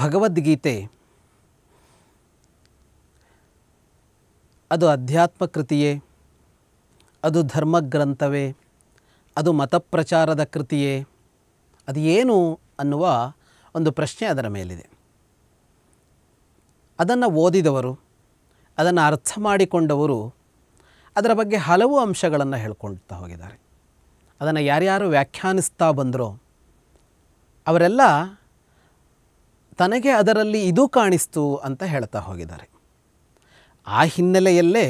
ಭಗವದ್ಗೀತೆ ಅದು ಅಧ್ಯಾತ್ಮ ಕೃತಿಯೇ ಅದು ಧರ್ಮಗ್ರಂಥವೇ ಅದು ಮತಪ್ರಚಾರದ ಕೃತಿಯೇ ಅದು ಏನು ಅನ್ನುವ ಒಂದು ಪ್ರಶ್ನೆ ಅದರ ಮೇಲಿದೆ ಅದನ್ನು ಓದಿದವರು ಅದನ್ನು ಅರ್ಥ ಮಾಡಿಕೊಂಡವರು ಅದರ ಬಗ್ಗೆ ಹಲವು ಅಂಶಗಳನ್ನು ಹೇಳ್ಕೊಳ್ತಾ ಹೋಗಿದ್ದಾರೆ ಅದನ್ನು ಯಾರ್ಯಾರು ವ್ಯಾಖ್ಯಾನಿಸ್ತಾ ಬಂದರೋ ಅವರೆಲ್ಲ ತನಗೆ ಅದರಲ್ಲಿ ಇದು ಕಾಣಿಸ್ತು ಅಂತ ಹೇಳ್ತಾ ಹೋಗಿದ್ದಾರೆ ಆ ಹಿನ್ನೆಲೆಯಲ್ಲೇ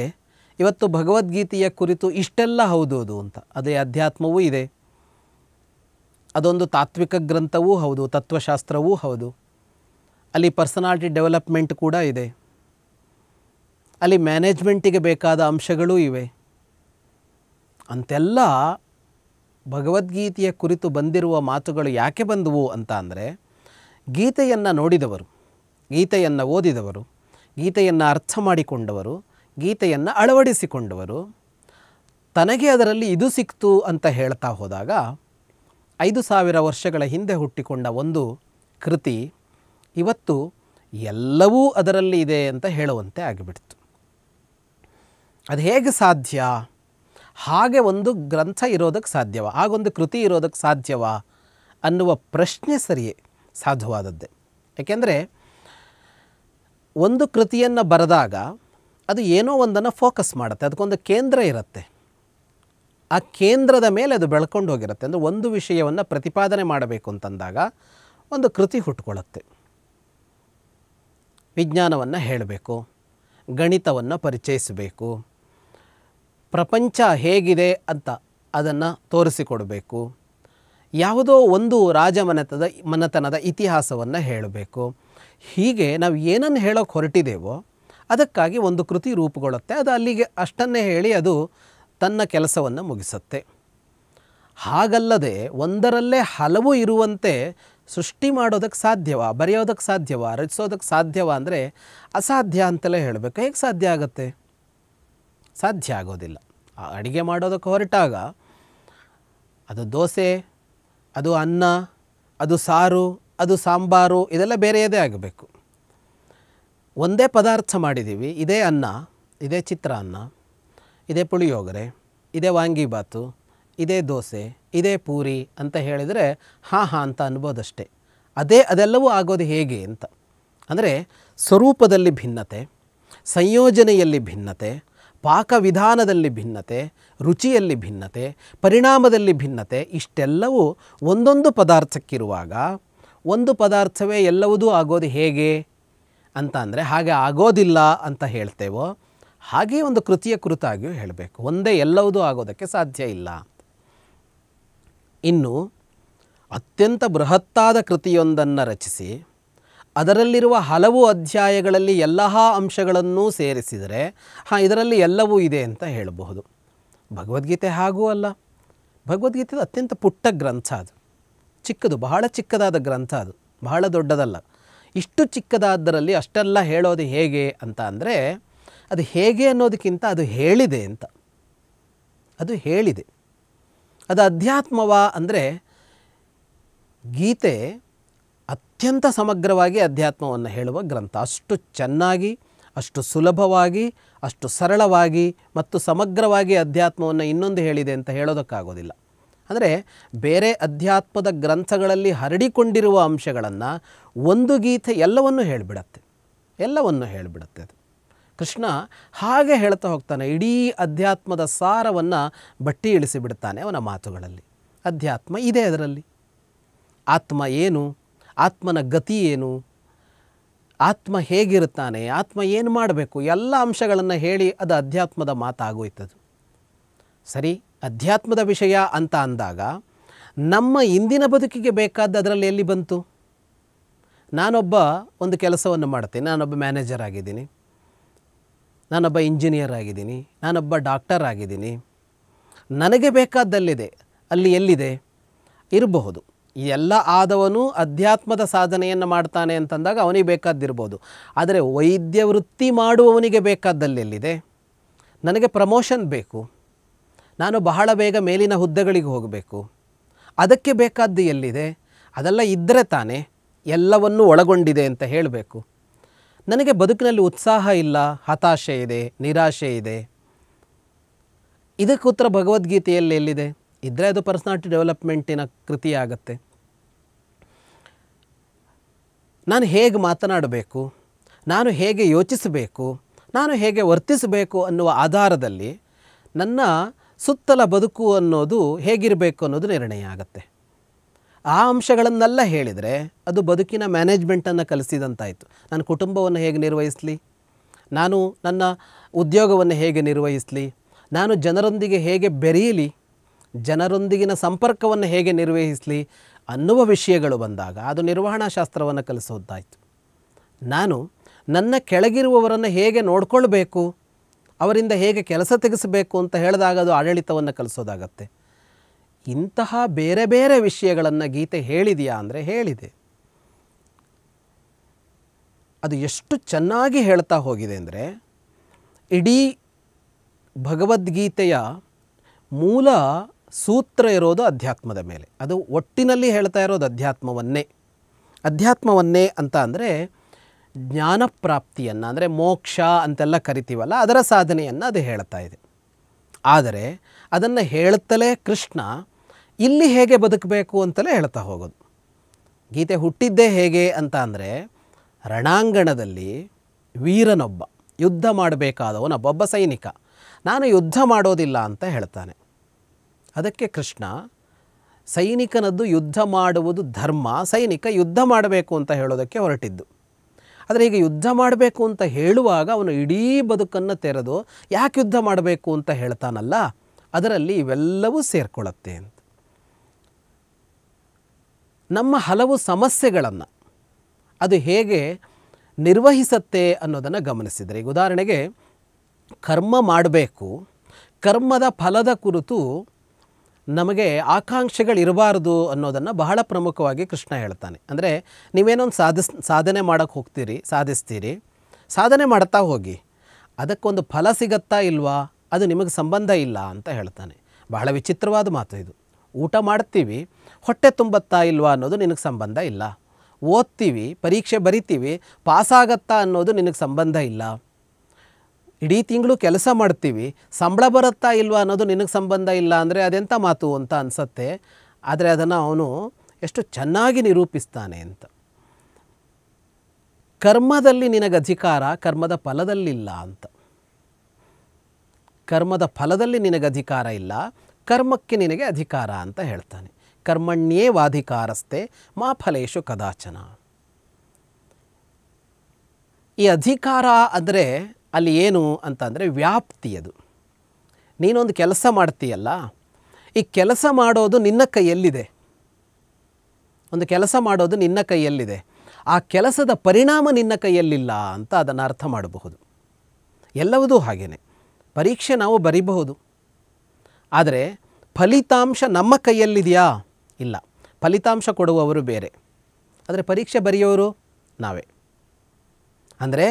ಇವತ್ತು ಭಗವದ್ಗೀತೆಯ ಕುರಿತು ಇಷ್ಟೆಲ್ಲ ಹೌದು ಅದು ಅಂತ ಅದೇ ಅಧ್ಯಾತ್ಮವೂ ಇದೆ ಅದೊಂದು ತಾತ್ವಿಕ ಗ್ರಂಥವೂ ಹೌದು ತತ್ವಶಾಸ್ತ್ರವೂ ಹೌದು ಅಲ್ಲಿ ಪರ್ಸನಾಲಿಟಿ ಡೆವಲಪ್ಮೆಂಟ್ ಕೂಡ ಇದೆ ಅಲ್ಲಿ ಮ್ಯಾನೇಜ್ಮೆಂಟಿಗೆ ಬೇಕಾದ ಅಂಶಗಳೂ ಇವೆ ಅಂತೆಲ್ಲ ಭಗವದ್ಗೀತೆಯ ಕುರಿತು ಬಂದಿರುವ ಮಾತುಗಳು ಯಾಕೆ ಬಂದವು ಅಂತ ಅಂದರೆ ಗೀತೆಯನ್ನು ನೋಡಿದವರು ಗೀತೆಯನ್ನು ಓದಿದವರು ಗೀತೆಯನ್ನು ಅರ್ಥ ಮಾಡಿಕೊಂಡವರು ಗೀತೆಯನ್ನು ಅಳವಡಿಸಿಕೊಂಡವರು ತನಗೆ ಅದರಲ್ಲಿ ಇದು ಸಿಕ್ತು ಅಂತ ಹೇಳ್ತಾ ಹೋದಾಗ ಐದು ಸಾವಿರ ವರ್ಷಗಳ ಹಿಂದೆ ಹುಟ್ಟಿಕೊಂಡ ಒಂದು ಕೃತಿ ಇವತ್ತು ಎಲ್ಲವೂ ಅದರಲ್ಲಿ ಇದೆ ಅಂತ ಹೇಳುವಂತೆ ಆಗಿಬಿಡ್ತು ಅದು ಹೇಗೆ ಸಾಧ್ಯ ಹಾಗೆ ಒಂದು ಗ್ರಂಥ ಇರೋದಕ್ಕೆ ಸಾಧ್ಯವ ಹಾಗೊಂದು ಕೃತಿ ಇರೋದಕ್ಕೆ ಸಾಧ್ಯವಾ ಅನ್ನುವ ಪ್ರಶ್ನೆ ಸರಿಯೇ ಸಾಧ್ಯವಾದದ್ದೇ ಏಕೆಂದರೆ ಒಂದು ಕೃತಿಯನ್ನು ಬರೆದಾಗ ಅದು ಏನೋ ಒಂದನ್ನು ಫೋಕಸ್ ಮಾಡುತ್ತೆ ಅದಕ್ಕೊಂದು ಕೇಂದ್ರ ಇರುತ್ತೆ ಆ ಕೇಂದ್ರದ ಮೇಲೆ ಅದು ಬೆಳ್ಕೊಂಡು ಹೋಗಿರುತ್ತೆ ಅಂದರೆ ಒಂದು ವಿಷಯವನ್ನು ಪ್ರತಿಪಾದನೆ ಮಾಡಬೇಕು ಅಂತಂದಾಗ ಒಂದು ಕೃತಿ ಹುಟ್ಕೊಳ್ಳುತ್ತೆ ವಿಜ್ಞಾನವನ್ನು ಹೇಳಬೇಕು ಗಣಿತವನ್ನು ಪರಿಚಯಿಸಬೇಕು ಪ್ರಪಂಚ ಹೇಗಿದೆ ಅಂತ ಅದನ್ನು ತೋರಿಸಿಕೊಡಬೇಕು ಯಾವುದೋ ಒಂದು ರಾಜಮನೆತದ ಮನೆತನದ ಇತಿಹಾಸವನ್ನು ಹೇಳಬೇಕು ಹೀಗೆ ನಾವು ಏನನ್ನು ಹೇಳೋಕ್ಕೆ ಹೊರಟಿದ್ದೇವೋ ಅದಕ್ಕಾಗಿ ಒಂದು ಕೃತಿ ರೂಪುಗೊಳ್ಳುತ್ತೆ ಅದು ಅಲ್ಲಿಗೆ ಅಷ್ಟನ್ನೇ ಹೇಳಿ ಅದು ತನ್ನ ಕೆಲಸವನ್ನು ಮುಗಿಸುತ್ತೆ ಹಾಗಲ್ಲದೆ ಒಂದರಲ್ಲೇ ಹಲವು ಇರುವಂತೆ ಸೃಷ್ಟಿ ಮಾಡೋದಕ್ಕೆ ಸಾಧ್ಯವಾ ಬರೆಯೋದಕ್ಕೆ ಸಾಧ್ಯವಾ ರಚಿಸೋದಕ್ಕೆ ಸಾಧ್ಯವಾ ಅಂದರೆ ಅಸಾಧ್ಯ ಅಂತೆಲ್ಲ ಹೇಳಬೇಕು ಹೇಗೆ ಸಾಧ್ಯ ಆಗುತ್ತೆ ಸಾಧ್ಯ ಆಗೋದಿಲ್ಲ ಅಡುಗೆ ಮಾಡೋದಕ್ಕೆ ಹೊರಟಾಗ ಅದು ದೋಸೆ ಅದು ಅನ್ನ ಅದು ಸಾರು ಅದು ಸಾಂಬಾರು ಇದೆಲ್ಲ ಬೇರೆಯದೇ ಆಗಬೇಕು ಒಂದೇ ಪದಾರ್ಥ ಮಾಡಿದ್ದೀವಿ ಇದೇ ಅನ್ನ ಇದೇ ಚಿತ್ರಾನ್ನ ಇದೇ ಪುಳಿಯೋಗರೆ ಇದೇ ವಾಂಗಿಬಾತು ಇದೇ ದೋಸೆ ಇದೇ ಪೂರಿ ಅಂತ ಹೇಳಿದರೆ ಹಾಂ ಹಾಂ ಅಂತ ಅನ್ಬೋದಷ್ಟೇ ಅದೇ ಅದೆಲ್ಲವೂ ಆಗೋದು ಹೇಗೆ ಅಂತ ಅಂದರೆ ಸ್ವರೂಪದಲ್ಲಿ ಭಿನ್ನತೆ ಸಂಯೋಜನೆಯಲ್ಲಿ ಭಿನ್ನತೆ ಪಾಕವಿಧಾನದಲ್ಲಿ ಭಿನ್ನತೆ ರುಚಿಯಲ್ಲಿ ಭಿನ್ನತೆ ಪರಿಣಾಮದಲ್ಲಿ ಭಿನ್ನತೆ ಇಷ್ಟೆಲ್ಲವೂ ಒಂದೊಂದು ಪದಾರ್ಥಕ್ಕಿರುವಾಗ ಒಂದು ಪದಾರ್ಥವೇ ಎಲ್ಲವುದೂ ಆಗೋದು ಹೇಗೆ ಅಂತ ಅಂದರೆ ಹಾಗೆ ಆಗೋದಿಲ್ಲ ಅಂತ ಹೇಳ್ತೇವೋ ಹಾಗೇ ಒಂದು ಕೃತಿಯ ಕುರಿತಾಗಿಯೂ ಹೇಳಬೇಕು ಒಂದೇ ಎಲ್ಲವುದೂ ಆಗೋದಕ್ಕೆ ಸಾಧ್ಯ ಇಲ್ಲ ಇನ್ನು ಅತ್ಯಂತ ಬೃಹತ್ತಾದ ಕೃತಿಯೊಂದನ್ನು ರಚಿಸಿ ಅದರಲ್ಲಿರುವ ಹಲವು ಅಧ್ಯಾಯಗಳಲ್ಲಿ ಎಲ್ಲ ಅಂಶಗಳನ್ನೂ ಸೇರಿಸಿದರೆ ಹಾಂ ಇದರಲ್ಲಿ ಎಲ್ಲವೂ ಇದೆ ಅಂತ ಹೇಳಬಹುದು ಭಗವದ್ಗೀತೆ ಹಾಗೂ ಅಲ್ಲ ಭಗವದ್ಗೀತೆ ಅತ್ಯಂತ ಪುಟ್ಟ ಗ್ರಂಥ ಅದು ಚಿಕ್ಕದು ಬಹಳ ಚಿಕ್ಕದಾದ ಗ್ರಂಥ ಅದು ಬಹಳ ದೊಡ್ಡದಲ್ಲ ಇಷ್ಟು ಚಿಕ್ಕದಾದ್ದರಲ್ಲಿ ಅಷ್ಟೆಲ್ಲ ಹೇಳೋದು ಹೇಗೆ ಅಂತ ಅಂದರೆ ಅದು ಹೇಗೆ ಅನ್ನೋದಕ್ಕಿಂತ ಅದು ಹೇಳಿದೆ ಅಂತ ಅದು ಹೇಳಿದೆ ಅದು ಅಧ್ಯಾತ್ಮವ ಅಂದರೆ ಗೀತೆ ಅತ್ಯಂತ ಸಮಗ್ರವಾಗಿ ಅಧ್ಯಾತ್ಮವನ್ನು ಹೇಳುವ ಗ್ರಂಥ ಅಷ್ಟು ಚೆನ್ನಾಗಿ ಅಷ್ಟು ಸುಲಭವಾಗಿ ಅಷ್ಟು ಸರಳವಾಗಿ ಮತ್ತು ಸಮಗ್ರವಾಗಿ ಅಧ್ಯಾತ್ಮವನ್ನು ಇನ್ನೊಂದು ಹೇಳಿದೆ ಅಂತ ಹೇಳೋದಕ್ಕಾಗೋದಿಲ್ಲ ಅಂದರೆ ಬೇರೆ ಅಧ್ಯಾತ್ಮದ ಗ್ರಂಥಗಳಲ್ಲಿ ಹರಡಿಕೊಂಡಿರುವ ಅಂಶಗಳನ್ನು ಒಂದು ಗೀತೆ ಎಲ್ಲವನ್ನೂ ಹೇಳಿಬಿಡತ್ತೆ ಎಲ್ಲವನ್ನು ಹೇಳಿಬಿಡುತ್ತೆ ಅದು ಕೃಷ್ಣ ಹಾಗೆ ಹೇಳ್ತಾ ಹೋಗ್ತಾನೆ ಇಡೀ ಅಧ್ಯಾತ್ಮದ ಸಾರವನ್ನು ಬಟ್ಟಿ ಇಳಿಸಿಬಿಡ್ತಾನೆ ಅವನ ಮಾತುಗಳಲ್ಲಿ ಅಧ್ಯಾತ್ಮ ಇದೆ ಅದರಲ್ಲಿ ಆತ್ಮ ಏನು ಆತ್ಮನ ಗತಿ ಏನು ಆತ್ಮ ಹೇಗಿರುತ್ತಾನೆ ಆತ್ಮ ಏನು ಮಾಡಬೇಕು ಎಲ್ಲ ಅಂಶಗಳನ್ನು ಹೇಳಿ ಅದು ಅಧ್ಯಾತ್ಮದ ಮಾತಾಗೋಯ್ತದು ಸರಿ ಅಧ್ಯಾತ್ಮದ ವಿಷಯ ಅಂತ ಅಂದಾಗ ನಮ್ಮ ಇಂದಿನ ಬದುಕಿಗೆ ಬೇಕಾದ ಅದರಲ್ಲಿ ಎಲ್ಲಿ ಬಂತು ನಾನೊಬ್ಬ ಒಂದು ಕೆಲಸವನ್ನು ಮಾಡ್ತೀನಿ ನಾನೊಬ್ಬ ಮ್ಯಾನೇಜರ್ ಆಗಿದ್ದೀನಿ ನಾನೊಬ್ಬ ಇಂಜಿನಿಯರ್ ಆಗಿದ್ದೀನಿ ನಾನೊಬ್ಬ ಡಾಕ್ಟರ್ ಆಗಿದ್ದೀನಿ ನನಗೆ ಬೇಕಾದ್ದಲ್ಲಿದೆ ಅಲ್ಲಿ ಎಲ್ಲಿದೆ ಇರಬಹುದು ಎಲ್ಲ ಆದವನು ಅಧ್ಯಾತ್ಮದ ಸಾಧನೆಯನ್ನು ಮಾಡ್ತಾನೆ ಅಂತಂದಾಗ ಅವನಿಗೆ ಬೇಕಾದ್ದಿರ್ಬೋದು ಆದರೆ ವೈದ್ಯ ವೃತ್ತಿ ಮಾಡುವವನಿಗೆ ಬೇಕಾದ್ದಲ್ಲೆಲ್ಲಿದೆ ನನಗೆ ಪ್ರಮೋಷನ್ ಬೇಕು ನಾನು ಬಹಳ ಬೇಗ ಮೇಲಿನ ಹುದ್ದೆಗಳಿಗೆ ಹೋಗಬೇಕು ಅದಕ್ಕೆ ಬೇಕಾದ್ದು ಎಲ್ಲಿದೆ ಅದೆಲ್ಲ ಇದ್ದರೆ ತಾನೇ ಎಲ್ಲವನ್ನೂ ಒಳಗೊಂಡಿದೆ ಅಂತ ಹೇಳಬೇಕು ನನಗೆ ಬದುಕಿನಲ್ಲಿ ಉತ್ಸಾಹ ಇಲ್ಲ ಹತಾಶೆ ಇದೆ ನಿರಾಶೆ ಇದೆ ಇದಕ್ಕೆ ಉತ್ತರ ಭಗವದ್ಗೀತೆಯಲ್ಲಿ ಎಲ್ಲಿದೆ ಇದ್ರೆ ಅದು ಪರ್ಸ್ನಾಲಿಟಿ ಡೆವಲಪ್ಮೆಂಟಿನ ಕೃತಿ ನಾನು ಹೇಗೆ ಮಾತನಾಡಬೇಕು ನಾನು ಹೇಗೆ ಯೋಚಿಸಬೇಕು ನಾನು ಹೇಗೆ ವರ್ತಿಸಬೇಕು ಅನ್ನುವ ಆಧಾರದಲ್ಲಿ ನನ್ನ ಸುತ್ತಲ ಬದುಕು ಅನ್ನೋದು ಹೇಗಿರಬೇಕು ಅನ್ನೋದು ನಿರ್ಣಯ ಆಗುತ್ತೆ ಆ ಅಂಶಗಳನ್ನೆಲ್ಲ ಹೇಳಿದರೆ ಅದು ಬದುಕಿನ ಮ್ಯಾನೇಜ್ಮೆಂಟನ್ನು ಕಲಿಸಿದಂತಾಯಿತು ನನ್ನ ಕುಟುಂಬವನ್ನು ಹೇಗೆ ನಿರ್ವಹಿಸಲಿ ನಾನು ನನ್ನ ಉದ್ಯೋಗವನ್ನು ಹೇಗೆ ನಿರ್ವಹಿಸಲಿ ನಾನು ಜನರೊಂದಿಗೆ ಹೇಗೆ ಬೆರೆಯಲಿ ಜನರೊಂದಿಗಿನ ಸಂಪರ್ಕವನ್ನು ಹೇಗೆ ನಿರ್ವಹಿಸಲಿ ಅನ್ನುವ ವಿಷಯಗಳು ಬಂದಾಗ ಅದು ನಿರ್ವಹಣಾ ಶಾಸ್ತ್ರವನ್ನು ಕಲಿಸೋದಾಯಿತು ನಾನು ನನ್ನ ಕೆಳಗಿರುವವರನ್ನು ಹೇಗೆ ನೋಡ್ಕೊಳ್ಬೇಕು ಅವರಿಂದ ಹೇಗೆ ಕೆಲಸ ತೆಗೆಸಬೇಕು ಅಂತ ಹೇಳಿದಾಗ ಅದು ಆಡಳಿತವನ್ನು ಕಲಿಸೋದಾಗತ್ತೆ ಇಂತಹ ಬೇರೆ ಬೇರೆ ವಿಷಯಗಳನ್ನು ಗೀತೆ ಹೇಳಿದೆಯಾ ಅಂದರೆ ಹೇಳಿದೆ ಅದು ಎಷ್ಟು ಚೆನ್ನಾಗಿ ಹೇಳ್ತಾ ಹೋಗಿದೆ ಅಂದರೆ ಇಡೀ ಭಗವದ್ಗೀತೆಯ ಮೂಲ ಸೂತ್ರ ಇರೋದು ಅಧ್ಯಾತ್ಮದ ಮೇಲೆ ಅದು ಒಟ್ಟಿನಲ್ಲಿ ಹೇಳ್ತಾ ಇರೋದು ಅಧ್ಯಾತ್ಮವನ್ನೇ ಅಧ್ಯಾತ್ಮವನ್ನೇ ಅಂತ ಅಂದರೆ ಜ್ಞಾನಪ್ರಾಪ್ತಿಯನ್ನು ಅಂದರೆ ಮೋಕ್ಷ ಅಂತೆಲ್ಲ ಕರಿತೀವಲ್ಲ ಅದರ ಸಾಧನೆಯನ್ನು ಅದು ಹೇಳ್ತಾ ಇದೆ ಆದರೆ ಅದನ್ನು ಹೇಳ್ತಲೇ ಕೃಷ್ಣ ಇಲ್ಲಿ ಹೇಗೆ ಬದುಕಬೇಕು ಅಂತಲೇ ಹೇಳ್ತಾ ಹೋಗೋದು ಗೀತೆ ಹುಟ್ಟಿದ್ದೇ ಹೇಗೆ ಅಂತ ಅಂದರೆ ರಣಾಂಗಣದಲ್ಲಿ ವೀರನೊಬ್ಬ ಯುದ್ಧ ಮಾಡಬೇಕಾದವನೊಬ್ಬೊಬ್ಬ ಸೈನಿಕ ನಾನು ಯುದ್ಧ ಮಾಡೋದಿಲ್ಲ ಅಂತ ಹೇಳ್ತಾನೆ ಅದಕ್ಕೆ ಕೃಷ್ಣ ಸೈನಿಕನದ್ದು ಯುದ್ಧ ಮಾಡುವುದು ಧರ್ಮ ಸೈನಿಕ ಯುದ್ಧ ಮಾಡಬೇಕು ಅಂತ ಹೇಳೋದಕ್ಕೆ ಹೊರಟಿದ್ದು ಆದರೆ ಈಗ ಯುದ್ಧ ಮಾಡಬೇಕು ಅಂತ ಹೇಳುವಾಗ ಅವನು ಇಡೀ ಬದುಕನ್ನು ತೆರೆದು ಯಾಕೆ ಯುದ್ಧ ಮಾಡಬೇಕು ಅಂತ ಹೇಳ್ತಾನಲ್ಲ ಅದರಲ್ಲಿ ಇವೆಲ್ಲವೂ ಸೇರಿಕೊಳ್ಳುತ್ತೆ ಅಂತ ನಮ್ಮ ಹಲವು ಸಮಸ್ಯೆಗಳನ್ನು ಅದು ಹೇಗೆ ನಿರ್ವಹಿಸತ್ತೆ ಅನ್ನೋದನ್ನು ಗಮನಿಸಿದರೆ ಈಗ ಉದಾಹರಣೆಗೆ ಕರ್ಮ ಮಾಡಬೇಕು ಕರ್ಮದ ಫಲದ ಕುರಿತು ನಮಗೆ ಆಕಾಂಕ್ಷೆಗಳಿರಬಾರ್ದು ಅನ್ನೋದನ್ನು ಬಹಳ ಪ್ರಮುಖವಾಗಿ ಕೃಷ್ಣ ಹೇಳ್ತಾನೆ ಅಂದರೆ ನೀವೇನೊಂದು ಸಾಧಿಸ್ ಸಾಧನೆ ಮಾಡೋಕ್ಕೆ ಹೋಗ್ತೀರಿ ಸಾಧಿಸ್ತೀರಿ ಸಾಧನೆ ಮಾಡ್ತಾ ಹೋಗಿ ಅದಕ್ಕೊಂದು ಫಲ ಸಿಗತ್ತಾ ಇಲ್ವಾ ಅದು ನಿಮಗೆ ಸಂಬಂಧ ಇಲ್ಲ ಅಂತ ಹೇಳ್ತಾನೆ ಬಹಳ ವಿಚಿತ್ರವಾದ ಮಾತು ಇದು ಊಟ ಮಾಡ್ತೀವಿ ಹೊಟ್ಟೆ ತುಂಬತ್ತಾ ಇಲ್ವಾ ಅನ್ನೋದು ನಿನಗೆ ಸಂಬಂಧ ಇಲ್ಲ ಓದ್ತೀವಿ ಪರೀಕ್ಷೆ ಬರಿತೀವಿ ಪಾಸಾಗತ್ತಾ ಅನ್ನೋದು ನಿನಗೆ ಸಂಬಂಧ ಇಲ್ಲ ಇಡೀ ತಿಂಗಳು ಕೆಲಸ ಮಾಡ್ತೀವಿ ಸಂಬಳ ಬರುತ್ತಾ ಇಲ್ವಾ ಅನ್ನೋದು ನಿನಗೆ ಸಂಬಂಧ ಇಲ್ಲ ಅಂದರೆ ಅದೆಂಥ ಮಾತು ಅಂತ ಅನಿಸತ್ತೆ ಆದರೆ ಅದನ್ನು ಅವನು ಎಷ್ಟು ಚೆನ್ನಾಗಿ ನಿರೂಪಿಸ್ತಾನೆ ಅಂತ ಕರ್ಮದಲ್ಲಿ ನಿನಗೆ ಅಧಿಕಾರ ಕರ್ಮದ ಫಲದಲ್ಲಿಲ್ಲ ಅಂತ ಕರ್ಮದ ಫಲದಲ್ಲಿ ನಿನಗೆ ಅಧಿಕಾರ ಇಲ್ಲ ಕರ್ಮಕ್ಕೆ ನಿನಗೆ ಅಧಿಕಾರ ಅಂತ ಹೇಳ್ತಾನೆ ಕರ್ಮಣ್ಯೇ ವಾಧಿಕಾರಸ್ತೆ ಮಾ ಫಲೇಶು ಕದಾಚನ ಈ ಅಧಿಕಾರ ಅಂದರೆ ಅಲ್ಲಿ ಏನು ಅಂತ ಅಂದರೆ ವ್ಯಾಪ್ತಿ ಅದು ನೀನೊಂದು ಕೆಲಸ ಮಾಡ್ತೀಯಲ್ಲ ಈ ಕೆಲಸ ಮಾಡೋದು ನಿನ್ನ ಕೈಯಲ್ಲಿದೆ ಒಂದು ಕೆಲಸ ಮಾಡೋದು ನಿನ್ನ ಕೈಯಲ್ಲಿದೆ ಆ ಕೆಲಸದ ಪರಿಣಾಮ ನಿನ್ನ ಕೈಯಲ್ಲಿಲ್ಲ ಅಂತ ಅದನ್ನು ಅರ್ಥ ಮಾಡಬಹುದು ಎಲ್ಲವೂ ಹಾಗೇ ಪರೀಕ್ಷೆ ನಾವು ಬರಿಬಹುದು ಆದರೆ ಫಲಿತಾಂಶ ನಮ್ಮ ಕೈಯಲ್ಲಿದೆಯಾ ಇಲ್ಲ ಫಲಿತಾಂಶ ಕೊಡುವವರು ಬೇರೆ ಆದರೆ ಪರೀಕ್ಷೆ ಬರೆಯೋರು ನಾವೇ ಅಂದರೆ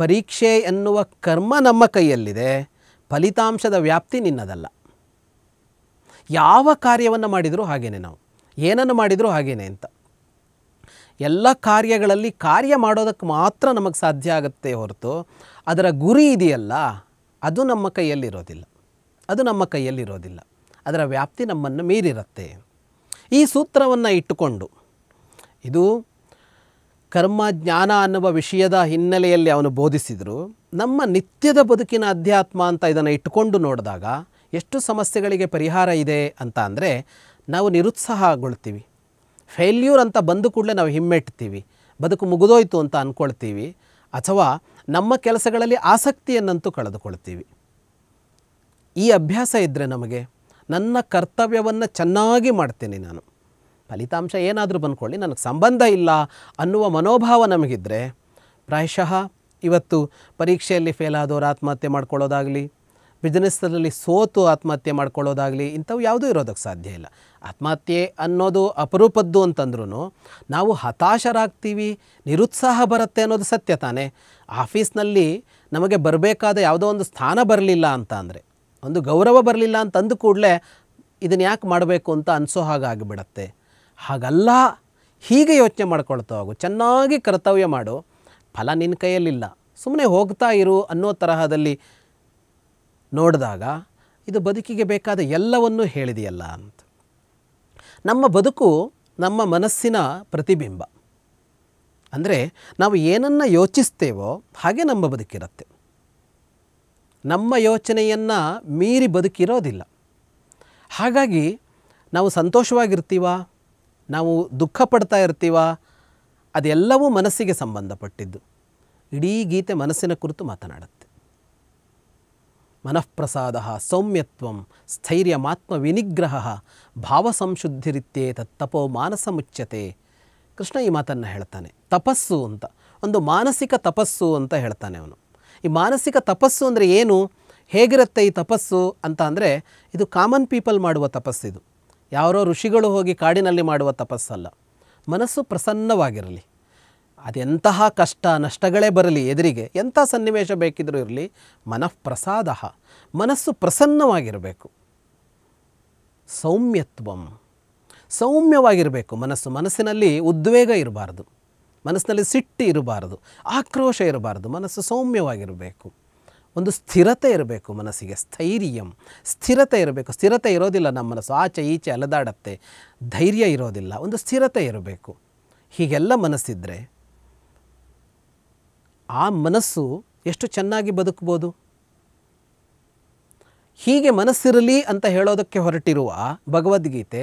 ಪರೀಕ್ಷೆ ಎನ್ನುವ ಕರ್ಮ ನಮ್ಮ ಕೈಯಲ್ಲಿದೆ ಫಲಿತಾಂಶದ ವ್ಯಾಪ್ತಿ ನಿನ್ನದಲ್ಲ ಯಾವ ಕಾರ್ಯವನ್ನು ಮಾಡಿದರೂ ಹಾಗೇನೆ ನಾವು ಏನನ್ನು ಮಾಡಿದರೂ ಹಾಗೇನೆ ಅಂತ ಎಲ್ಲ ಕಾರ್ಯಗಳಲ್ಲಿ ಕಾರ್ಯ ಮಾಡೋದಕ್ಕೆ ಮಾತ್ರ ನಮಗೆ ಸಾಧ್ಯ ಆಗುತ್ತೆ ಹೊರತು ಅದರ ಗುರಿ ಇದೆಯಲ್ಲ ಅದು ನಮ್ಮ ಕೈಯಲ್ಲಿರೋದಿಲ್ಲ ಅದು ನಮ್ಮ ಕೈಯಲ್ಲಿರೋದಿಲ್ಲ ಅದರ ವ್ಯಾಪ್ತಿ ನಮ್ಮನ್ನು ಮೀರಿರುತ್ತೆ ಈ ಸೂತ್ರವನ್ನು ಇಟ್ಟುಕೊಂಡು ಇದು ಕರ್ಮ ಜ್ಞಾನ ಅನ್ನುವ ವಿಷಯದ ಹಿನ್ನೆಲೆಯಲ್ಲಿ ಅವನು ಬೋಧಿಸಿದರು ನಮ್ಮ ನಿತ್ಯದ ಬದುಕಿನ ಅಧ್ಯಾತ್ಮ ಅಂತ ಇದನ್ನು ಇಟ್ಟುಕೊಂಡು ನೋಡಿದಾಗ ಎಷ್ಟು ಸಮಸ್ಯೆಗಳಿಗೆ ಪರಿಹಾರ ಇದೆ ಅಂತ ಅಂದರೆ ನಾವು ನಿರುತ್ಸಾಹಗೊಳ್ತೀವಿ ಫೇಲ್ಯೂರ್ ಅಂತ ಬಂದು ಕೂಡಲೇ ನಾವು ಹಿಮ್ಮೆಟ್ತೀವಿ ಬದುಕು ಮುಗಿದೋಯ್ತು ಅಂತ ಅಂದ್ಕೊಳ್ತೀವಿ ಅಥವಾ ನಮ್ಮ ಕೆಲಸಗಳಲ್ಲಿ ಆಸಕ್ತಿಯನ್ನಂತೂ ಕಳೆದುಕೊಳ್ತೀವಿ ಈ ಅಭ್ಯಾಸ ಇದ್ದರೆ ನಮಗೆ ನನ್ನ ಕರ್ತವ್ಯವನ್ನು ಚೆನ್ನಾಗಿ ಮಾಡ್ತೀನಿ ನಾನು ಫಲಿತಾಂಶ ಏನಾದರೂ ಬಂದ್ಕೊಳ್ಳಿ ನನಗೆ ಸಂಬಂಧ ಇಲ್ಲ ಅನ್ನುವ ಮನೋಭಾವ ನಮಗಿದ್ದರೆ ಪ್ರಾಯಶಃ ಇವತ್ತು ಪರೀಕ್ಷೆಯಲ್ಲಿ ಫೇಲ್ ಆದವರು ಆತ್ಮಹತ್ಯೆ ಮಾಡ್ಕೊಳ್ಳೋದಾಗಲಿ ಬಿಸ್ನೆಸ್ನಲ್ಲಿ ಸೋತು ಆತ್ಮಹತ್ಯೆ ಮಾಡ್ಕೊಳ್ಳೋದಾಗಲಿ ಇಂಥವು ಯಾವುದೂ ಇರೋದಕ್ಕೆ ಸಾಧ್ಯ ಇಲ್ಲ ಆತ್ಮಹತ್ಯೆ ಅನ್ನೋದು ಅಪರೂಪದ್ದು ಅಂತಂದ್ರೂ ನಾವು ಹತಾಶರಾಗ್ತೀವಿ ನಿರುತ್ಸಾಹ ಬರುತ್ತೆ ಅನ್ನೋದು ಸತ್ಯ ತಾನೇ ಆಫೀಸ್ನಲ್ಲಿ ನಮಗೆ ಬರಬೇಕಾದ ಯಾವುದೋ ಒಂದು ಸ್ಥಾನ ಬರಲಿಲ್ಲ ಅಂತ ಅಂದರೆ ಒಂದು ಗೌರವ ಬರಲಿಲ್ಲ ಅಂತಂದು ಕೂಡಲೇ ಇದನ್ನ ಯಾಕೆ ಮಾಡಬೇಕು ಅಂತ ಅನಿಸೋ ಹಾಗಾಗಿಬಿಡತ್ತೆ ಹಾಗಲ್ಲ ಹೀಗೆ ಯೋಚನೆ ಮಾಡ್ಕೊಳ್ತಾ ಹೋಗು ಚೆನ್ನಾಗಿ ಕರ್ತವ್ಯ ಮಾಡು ಫಲ ನಿನ್ನ ಕೈಯಲ್ಲಿಲ್ಲ ಸುಮ್ಮನೆ ಹೋಗ್ತಾ ಇರು ಅನ್ನೋ ತರಹದಲ್ಲಿ ನೋಡಿದಾಗ ಇದು ಬದುಕಿಗೆ ಬೇಕಾದ ಎಲ್ಲವನ್ನೂ ಹೇಳಿದೆಯಲ್ಲ ಅಂತ ನಮ್ಮ ಬದುಕು ನಮ್ಮ ಮನಸ್ಸಿನ ಪ್ರತಿಬಿಂಬ ಅಂದರೆ ನಾವು ಏನನ್ನು ಯೋಚಿಸ್ತೇವೋ ಹಾಗೆ ನಮ್ಮ ಬದುಕಿರುತ್ತೆ ನಮ್ಮ ಯೋಚನೆಯನ್ನು ಮೀರಿ ಬದುಕಿರೋದಿಲ್ಲ ಹಾಗಾಗಿ ನಾವು ಸಂತೋಷವಾಗಿರ್ತೀವಾ ನಾವು ದುಃಖ ಪಡ್ತಾ ಇರ್ತೀವ ಅದೆಲ್ಲವೂ ಮನಸ್ಸಿಗೆ ಸಂಬಂಧಪಟ್ಟಿದ್ದು ಇಡೀ ಗೀತೆ ಮನಸ್ಸಿನ ಕುರಿತು ಮಾತನಾಡುತ್ತೆ ಮನಃಪ್ರಸಾದ ಸೌಮ್ಯತ್ವಂ ಸ್ಥೈರ್ಯ ಮಾತ್ಮ ವಿನಿಗ್ರಹ ಭಾವ ಸಂಶುದ್ಧಿರಿತ್ಯೇ ತತ್ತಪೋ ಮಾನಸ ಮುಚ್ಚತೆ ಕೃಷ್ಣ ಈ ಮಾತನ್ನು ಹೇಳ್ತಾನೆ ತಪಸ್ಸು ಅಂತ ಒಂದು ಮಾನಸಿಕ ತಪಸ್ಸು ಅಂತ ಹೇಳ್ತಾನೆ ಅವನು ಈ ಮಾನಸಿಕ ತಪಸ್ಸು ಅಂದರೆ ಏನು ಹೇಗಿರುತ್ತೆ ಈ ತಪಸ್ಸು ಅಂತ ಅಂದರೆ ಇದು ಕಾಮನ್ ಪೀಪಲ್ ಮಾಡುವ ತಪಸ್ಸಿದು ಯಾರೋ ಋಷಿಗಳು ಹೋಗಿ ಕಾಡಿನಲ್ಲಿ ಮಾಡುವ ತಪಸ್ಸಲ್ಲ ಮನಸ್ಸು ಪ್ರಸನ್ನವಾಗಿರಲಿ ಅದೆಂತಹ ಕಷ್ಟ ನಷ್ಟಗಳೇ ಬರಲಿ ಎದುರಿಗೆ ಎಂಥ ಸನ್ನಿವೇಶ ಬೇಕಿದ್ದರೂ ಇರಲಿ ಮನಃಪ್ರಸಾದ ಮನಸ್ಸು ಪ್ರಸನ್ನವಾಗಿರಬೇಕು ಸೌಮ್ಯತ್ವಂ ಸೌಮ್ಯವಾಗಿರಬೇಕು ಮನಸ್ಸು ಮನಸ್ಸಿನಲ್ಲಿ ಉದ್ವೇಗ ಇರಬಾರ್ದು ಮನಸ್ಸಿನಲ್ಲಿ ಸಿಟ್ಟು ಇರಬಾರ್ದು ಆಕ್ರೋಶ ಇರಬಾರ್ದು ಮನಸ್ಸು ಸೌಮ್ಯವಾಗಿರಬೇಕು ಒಂದು ಸ್ಥಿರತೆ ಇರಬೇಕು ಮನಸ್ಸಿಗೆ ಸ್ಥೈರ್ಯಂ ಸ್ಥಿರತೆ ಇರಬೇಕು ಸ್ಥಿರತೆ ಇರೋದಿಲ್ಲ ನಮ್ಮ ಮನಸ್ಸು ಆಚೆ ಈಚೆ ಅಲೆದಾಡತ್ತೆ ಧೈರ್ಯ ಇರೋದಿಲ್ಲ ಒಂದು ಸ್ಥಿರತೆ ಇರಬೇಕು ಹೀಗೆಲ್ಲ ಮನಸ್ಸಿದ್ದರೆ ಆ ಮನಸ್ಸು ಎಷ್ಟು ಚೆನ್ನಾಗಿ ಬದುಕ್ಬೋದು ಹೀಗೆ ಮನಸ್ಸಿರಲಿ ಅಂತ ಹೇಳೋದಕ್ಕೆ ಹೊರಟಿರುವ ಭಗವದ್ಗೀತೆ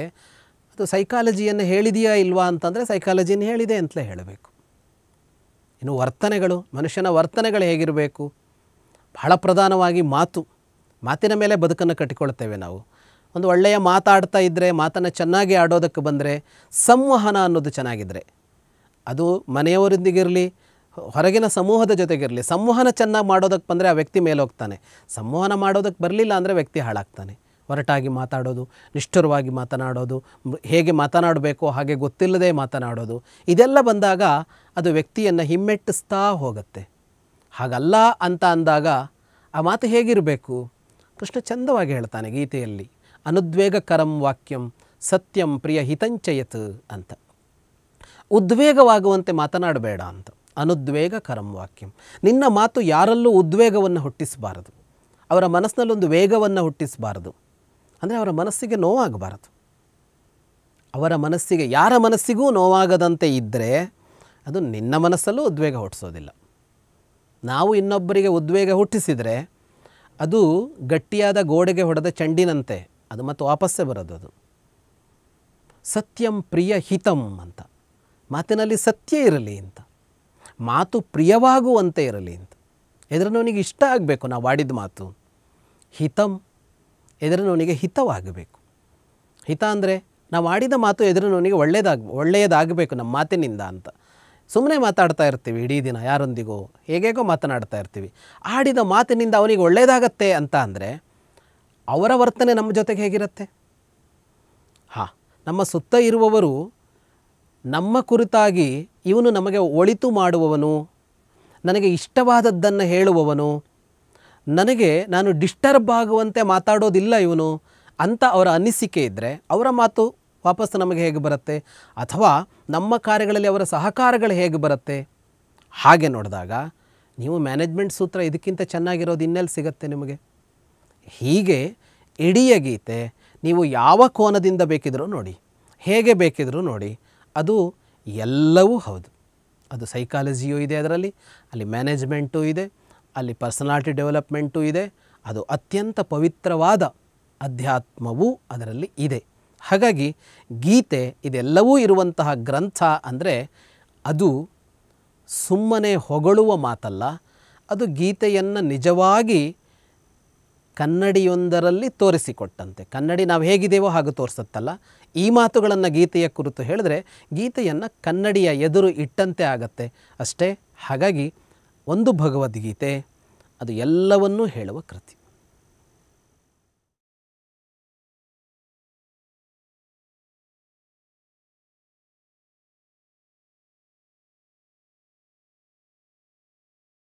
ಅದು ಸೈಕಾಲಜಿಯನ್ನು ಹೇಳಿದೆಯಾ ಇಲ್ವಾ ಅಂತಂದರೆ ಸೈಕಾಲಜಿಯನ್ನು ಹೇಳಿದೆ ಅಂತಲೇ ಹೇಳಬೇಕು ಇನ್ನು ವರ್ತನೆಗಳು ಮನುಷ್ಯನ ವರ್ತನೆಗಳು ಹೇಗಿರಬೇಕು ಬಹಳ ಪ್ರಧಾನವಾಗಿ ಮಾತು ಮಾತಿನ ಮೇಲೆ ಬದುಕನ್ನು ಕಟ್ಟಿಕೊಳ್ತೇವೆ ನಾವು ಒಂದು ಒಳ್ಳೆಯ ಮಾತಾಡ್ತಾ ಇದ್ದರೆ ಮಾತನ್ನು ಚೆನ್ನಾಗಿ ಆಡೋದಕ್ಕೆ ಬಂದರೆ ಸಂವಹನ ಅನ್ನೋದು ಚೆನ್ನಾಗಿದ್ದರೆ ಅದು ಮನೆಯವರೊಂದಿಗಿರಲಿ ಹೊರಗಿನ ಸಮೂಹದ ಜೊತೆಗಿರಲಿ ಸಂವಹನ ಚೆನ್ನಾಗಿ ಮಾಡೋದಕ್ಕೆ ಬಂದರೆ ಆ ವ್ಯಕ್ತಿ ಮೇಲೆ ಹೋಗ್ತಾನೆ ಸಂವಹನ ಮಾಡೋದಕ್ಕೆ ಬರಲಿಲ್ಲ ಅಂದರೆ ವ್ಯಕ್ತಿ ಹಾಳಾಗ್ತಾನೆ ಹೊರಟಾಗಿ ಮಾತಾಡೋದು ನಿಷ್ಠುರವಾಗಿ ಮಾತನಾಡೋದು ಹೇಗೆ ಮಾತನಾಡಬೇಕು ಹಾಗೆ ಗೊತ್ತಿಲ್ಲದೆ ಮಾತನಾಡೋದು ಇದೆಲ್ಲ ಬಂದಾಗ ಅದು ವ್ಯಕ್ತಿಯನ್ನು ಹಿಮ್ಮೆಟ್ಟಿಸ್ತಾ ಹೋಗುತ್ತೆ ಹಾಗಲ್ಲ ಅಂತ ಅಂದಾಗ ಆ ಮಾತು ಹೇಗಿರಬೇಕು ಕೃಷ್ಣ ಚಂದವಾಗಿ ಹೇಳ್ತಾನೆ ಗೀತೆಯಲ್ಲಿ ಅನುದ್ವೇಗಕರಂ ವಾಕ್ಯಂ ಸತ್ಯಂ ಪ್ರಿಯ ಹಿತಂಚಯತ್ ಅಂತ ಉದ್ವೇಗವಾಗುವಂತೆ ಮಾತನಾಡಬೇಡ ಅಂತ ಅನುದ್ವೇಗಕರಂ ವಾಕ್ಯಂ ನಿನ್ನ ಮಾತು ಯಾರಲ್ಲೂ ಉದ್ವೇಗವನ್ನು ಹುಟ್ಟಿಸಬಾರದು ಅವರ ಮನಸ್ಸಿನಲ್ಲೊಂದು ವೇಗವನ್ನು ಹುಟ್ಟಿಸಬಾರದು ಅಂದರೆ ಅವರ ಮನಸ್ಸಿಗೆ ನೋವಾಗಬಾರದು ಅವರ ಮನಸ್ಸಿಗೆ ಯಾರ ಮನಸ್ಸಿಗೂ ನೋವಾಗದಂತೆ ಇದ್ದರೆ ಅದು ನಿನ್ನ ಮನಸ್ಸಲ್ಲೂ ಉದ್ವೇಗ ಹುಟ್ಟಿಸೋದಿಲ್ಲ ನಾವು ಇನ್ನೊಬ್ಬರಿಗೆ ಉದ್ವೇಗ ಹುಟ್ಟಿಸಿದರೆ ಅದು ಗಟ್ಟಿಯಾದ ಗೋಡೆಗೆ ಹೊಡೆದ ಚಂಡಿನಂತೆ ಅದು ಮತ್ತು ವಾಪಸ್ಸೇ ಬರೋದು ಅದು ಸತ್ಯಂ ಪ್ರಿಯ ಹಿತಂ ಅಂತ ಮಾತಿನಲ್ಲಿ ಸತ್ಯ ಇರಲಿ ಅಂತ ಮಾತು ಪ್ರಿಯವಾಗುವಂತೆ ಇರಲಿ ಅಂತ ಎದುರಿನವನಿಗೆ ಇಷ್ಟ ಆಗಬೇಕು ನಾವು ಆಡಿದ ಮಾತು ಹಿತಂ ಎದುರನವನಿಗೆ ಹಿತವಾಗಬೇಕು ಹಿತ ಅಂದರೆ ನಾವು ಆಡಿದ ಮಾತು ಎದುರಿನವನಿಗೆ ಒಳ್ಳೆಯದಾಗ ಒಳ್ಳೆಯದಾಗಬೇಕು ನಮ್ಮ ಮಾತಿನಿಂದ ಅಂತ ಸುಮ್ಮನೆ ಮಾತಾಡ್ತಾ ಇರ್ತೀವಿ ಇಡೀ ದಿನ ಯಾರೊಂದಿಗೂ ಹೇಗೇಗೋ ಮಾತನಾಡ್ತಾ ಇರ್ತೀವಿ ಆಡಿದ ಮಾತಿನಿಂದ ಅವನಿಗೆ ಒಳ್ಳೆಯದಾಗತ್ತೆ ಅಂತ ಅಂದರೆ ಅವರ ವರ್ತನೆ ನಮ್ಮ ಜೊತೆಗೆ ಹೇಗಿರುತ್ತೆ ಹಾಂ ನಮ್ಮ ಸುತ್ತ ಇರುವವರು ನಮ್ಮ ಕುರಿತಾಗಿ ಇವನು ನಮಗೆ ಒಳಿತು ಮಾಡುವವನು ನನಗೆ ಇಷ್ಟವಾದದ್ದನ್ನು ಹೇಳುವವನು ನನಗೆ ನಾನು ಡಿಸ್ಟರ್ಬ್ ಆಗುವಂತೆ ಮಾತಾಡೋದಿಲ್ಲ ಇವನು ಅಂತ ಅವರ ಅನಿಸಿಕೆ ಇದ್ದರೆ ಅವರ ಮಾತು ವಾಪಸ್ ನಮಗೆ ಹೇಗೆ ಬರುತ್ತೆ ಅಥವಾ ನಮ್ಮ ಕಾರ್ಯಗಳಲ್ಲಿ ಅವರ ಸಹಕಾರಗಳು ಹೇಗೆ ಬರುತ್ತೆ ಹಾಗೆ ನೋಡಿದಾಗ ನೀವು ಮ್ಯಾನೇಜ್ಮೆಂಟ್ ಸೂತ್ರ ಇದಕ್ಕಿಂತ ಚೆನ್ನಾಗಿರೋದು ಇನ್ನೆಲ್ಲಿ ಸಿಗುತ್ತೆ ನಿಮಗೆ ಹೀಗೆ ಇಡೀ ಗೀತೆ ನೀವು ಯಾವ ಕೋನದಿಂದ ಬೇಕಿದ್ರೂ ನೋಡಿ ಹೇಗೆ ಬೇಕಿದ್ರೂ ನೋಡಿ ಅದು ಎಲ್ಲವೂ ಹೌದು ಅದು ಸೈಕಾಲಜಿಯೂ ಇದೆ ಅದರಲ್ಲಿ ಅಲ್ಲಿ ಮ್ಯಾನೇಜ್ಮೆಂಟೂ ಇದೆ ಅಲ್ಲಿ ಪರ್ಸನಾಲಿಟಿ ಡೆವಲಪ್ಮೆಂಟೂ ಇದೆ ಅದು ಅತ್ಯಂತ ಪವಿತ್ರವಾದ ಅಧ್ಯಾತ್ಮವೂ ಅದರಲ್ಲಿ ಇದೆ ಹಾಗಾಗಿ ಗೀತೆ ಇದೆಲ್ಲವೂ ಇರುವಂತಹ ಗ್ರಂಥ ಅಂದರೆ ಅದು ಸುಮ್ಮನೆ ಹೊಗಳುವ ಮಾತಲ್ಲ ಅದು ಗೀತೆಯನ್ನು ನಿಜವಾಗಿ ಕನ್ನಡಿಯೊಂದರಲ್ಲಿ ತೋರಿಸಿಕೊಟ್ಟಂತೆ ಕನ್ನಡಿ ನಾವು ಹೇಗಿದ್ದೇವೋ ಹಾಗೆ ತೋರಿಸುತ್ತಲ್ಲ ಈ ಮಾತುಗಳನ್ನು ಗೀತೆಯ ಕುರಿತು ಹೇಳಿದ್ರೆ ಗೀತೆಯನ್ನು ಕನ್ನಡಿಯ ಎದುರು ಇಟ್ಟಂತೆ ಆಗತ್ತೆ ಅಷ್ಟೇ ಹಾಗಾಗಿ ಒಂದು ಭಗವದ್ಗೀತೆ ಅದು ಎಲ್ಲವನ್ನೂ ಹೇಳುವ ಕೃತಿ